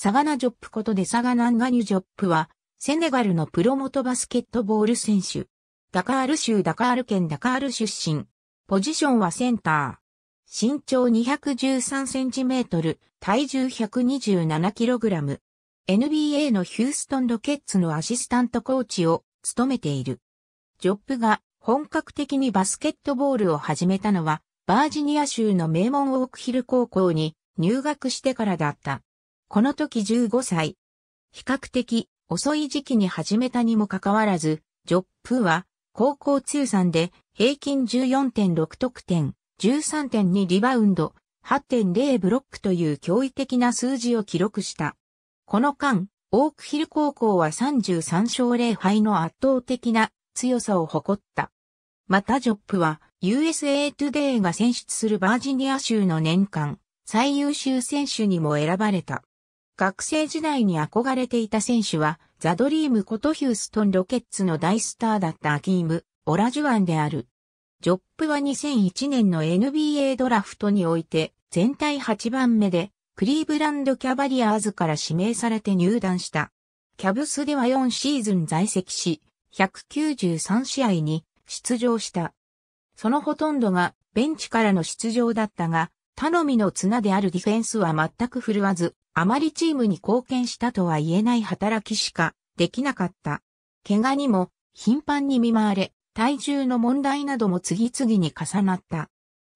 サガナジョップことでサガナンガニュジョップは、セネガルのプロ元バスケットボール選手。ダカール州ダカール県ダカール出身。ポジションはセンター。身長213センチメートル、体重127キログラム。NBA のヒューストンロケッツのアシスタントコーチを務めている。ジョップが本格的にバスケットボールを始めたのは、バージニア州の名門オークヒル高校に入学してからだった。この時15歳。比較的遅い時期に始めたにもかかわらず、ジョップは高校通算で平均14.6得点、13.2リバウンド、8.0ブロックという驚異的な数字を記録した。この間、オークヒル高校は33勝0敗の圧倒的な強さを誇った。またジョップは USA Today が選出するバージニア州の年間最優秀選手にも選ばれた。学生時代に憧れていた選手は、ザドリームことヒューストンロケッツの大スターだったアキーム・オラジュアンである。ジョップは2001年の NBA ドラフトにおいて、全体8番目で、クリーブランドキャバリアーズから指名されて入団した。キャブスでは4シーズン在籍し、193試合に出場した。そのほとんどがベンチからの出場だったが、頼みの綱であるディフェンスは全く振るわず、あまりチームに貢献したとは言えない働きしかできなかった。怪我にも頻繁に見舞われ、体重の問題なども次々に重なった。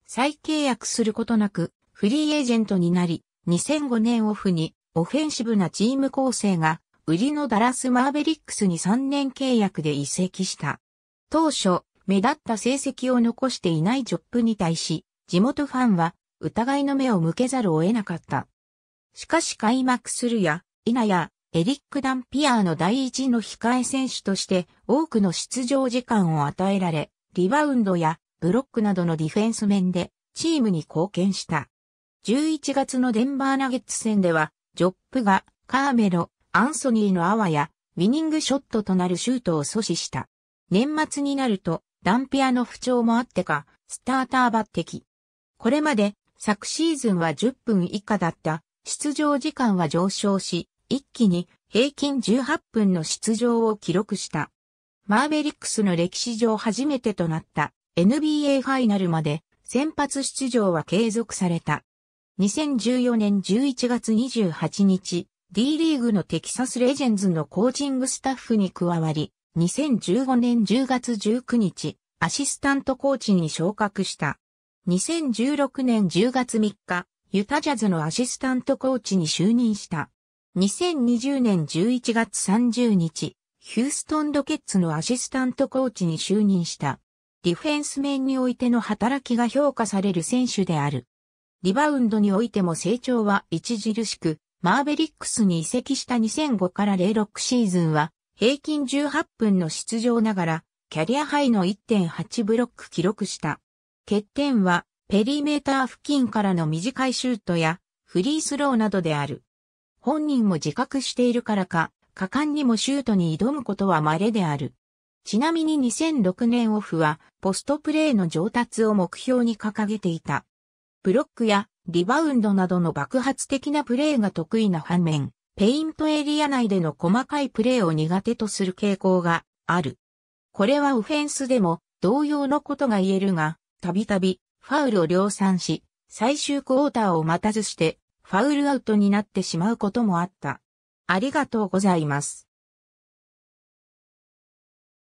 再契約することなく、フリーエージェントになり、2005年オフにオフェンシブなチーム構成が、売りのダラス・マーベリックスに3年契約で移籍した。当初、目立った成績を残していないジョップに対し、地元ファンは疑いの目を向けざるを得なかった。しかし開幕するや、否や、エリック・ダンピアーの第一の控え選手として多くの出場時間を与えられ、リバウンドやブロックなどのディフェンス面でチームに貢献した。11月のデンバーナゲッツ戦では、ジョップがカーメロ、アンソニーのアワやウィニングショットとなるシュートを阻止した。年末になると、ダンピアの不調もあってか、スターター抜擢。これまで昨シーズンは10分以下だった出場時間は上昇し、一気に平均18分の出場を記録した。マーベリックスの歴史上初めてとなった NBA ファイナルまで先発出場は継続された。2014年11月28日、D リーグのテキサスレジェンズのコーチングスタッフに加わり、2015年10月19日、アシスタントコーチに昇格した。2016年10月3日、ユタジャズのアシスタントコーチに就任した。2020年11月30日、ヒューストンロケッツのアシスタントコーチに就任した。ディフェンス面においての働きが評価される選手である。リバウンドにおいても成長は著しく、マーベリックスに移籍した2005から06シーズンは、平均18分の出場ながら、キャリアハイの1.8ブロック記録した。欠点は、ペリメーター付近からの短いシュートや、フリースローなどである。本人も自覚しているからか、果敢にもシュートに挑むことは稀である。ちなみに2006年オフは、ポストプレーの上達を目標に掲げていた。ブロックやリバウンドなどの爆発的なプレーが得意な反面、ペイントエリア内での細かいプレーを苦手とする傾向がある。これはオフェンスでも同様のことが言えるが、たびたびファウルを量産し、最終クォーターを待たずしてファウルアウトになってしまうこともあった。ありがとうございます。